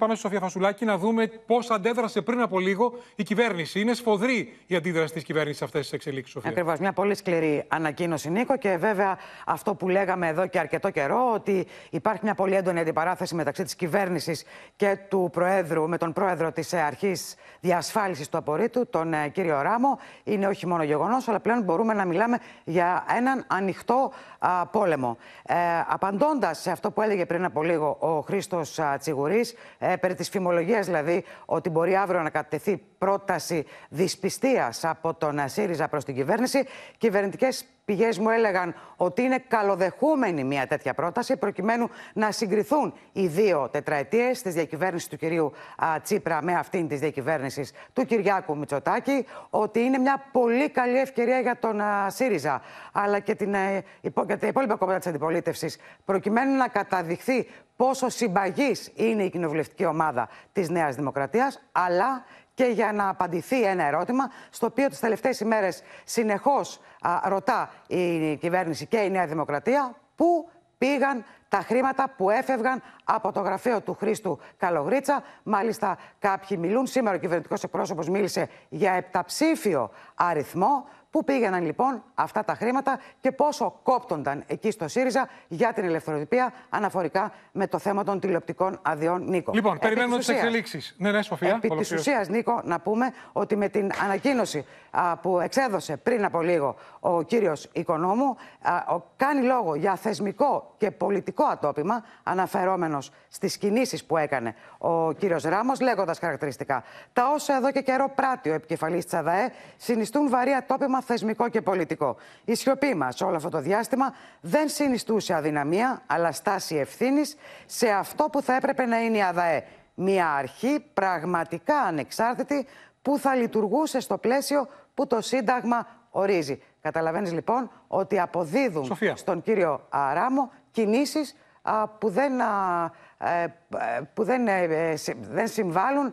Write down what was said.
πάμε στη Σοφία Φασουλάκη να δούμε πώς αντέδρασε πριν από λίγο η κυβέρνηση. Είναι σφοδρή η αντίδραση της κυβέρνησης σε αυτές τις εξελίξεις, Σοφία. Ακριβώς. Μια πολύ σκληρή ανακοίνωση, Νίκο. Και βέβαια αυτό που λέγαμε εδώ και αρκετό καιρό, ότι υπάρχει μια πολύ έντονη αντιπαράθεση μεταξύ της κυβέρνησης και του Προέδρου, με τον Πρόεδρο της ε, Αρχής Διασφάλισης του Απορρίτου, τον ε, κύριο Ράμο. Είναι όχι μόνο γεγονός, αλλά πλέον μπορούμε να μιλάμε για έναν ανοιχτό πόλεμο. Ε, Απαντώντας σε αυτό που έλεγε πριν από λίγο ο Χρήστος Τσιγουρής, ε, ε, περί της φημολογίας δηλαδή ότι μπορεί αύριο να κατευθεί πρόταση δυσπιστίας από τον ΣΥΡΙΖΑ προς την κυβέρνηση. Κυβερνητικές πηγές μου έλεγαν ότι είναι καλοδεχούμενη μια τέτοια πρόταση, προκειμένου να συγκριθούν οι δύο τετραετίες της διακυβέρνησης του κυρίου Τσίπρα με αυτήν της διακυβέρνησης του Κυριάκου Μητσοτάκη, ότι είναι μια πολύ καλή ευκαιρία για τον ΣΥΡΙΖΑ αλλά και, την, ε, τα υπόλοιπα κόμματα της αντιπολίτευσης, προκειμένου να καταδειχθεί πόσο συμπαγής είναι η κοινοβουλευτική ομάδα της Νέας Δημοκρατίας, αλλά και για να απαντηθεί ένα ερώτημα, στο οποίο τις τελευταίες ημέρες συνεχώς ρωτά η κυβέρνηση και η Νέα Δημοκρατία πού πήγαν τα χρήματα που έφευγαν από το γραφείο του Χρήστου Καλογρίτσα. Μάλιστα, κάποιοι μιλούν. Σήμερα ο κυβερνητικός εκπρόσωπος μίλησε για επταψήφιο αριθμό. Πού πήγαιναν λοιπόν αυτά τα χρήματα και πόσο κόπτονταν εκεί στο ΣΥΡΙΖΑ για την ελευθεροτυπία αναφορικά με το θέμα των τηλεοπτικών αδειών Νίκο. Λοιπόν, Επί περιμένουμε τι εξελίξεις. Ναι, ναι, Σοφία. Επί της ουσίας, Νίκο, να πούμε ότι με την ανακοίνωση που εξέδωσε πριν από λίγο ο κύριος Οικονόμου, ο, κάνει λόγο για θεσμικό και πολιτικό ατόπιμα, αναφερόμενος στις κινήσεις που έκανε ο κύριος Ράμος, λέγοντας χαρακτηριστικά τα όσα εδώ και καιρό πράττει ο επικεφαλής της ΑΔΑΕ συνιστούν βαρύ ατόπιμα θεσμικό και πολιτικό. Η σιωπή μας όλο αυτό το διάστημα δεν συνιστούσε αδυναμία, αλλά στάση ευθύνης σε αυτό που θα έπρεπε να είναι η ΑΔΑΕ. Μια αρχή πραγματικά ανεξάρτητη που θα λειτουργούσε στο πλαίσιο που το Σύνταγμα ορίζει. Καταλαβαίνεις λοιπόν ότι αποδίδουν στον κύριο Αράμο κινήσεις που δεν, ε, ε, που δεν, ε, δεν συμβάλλουν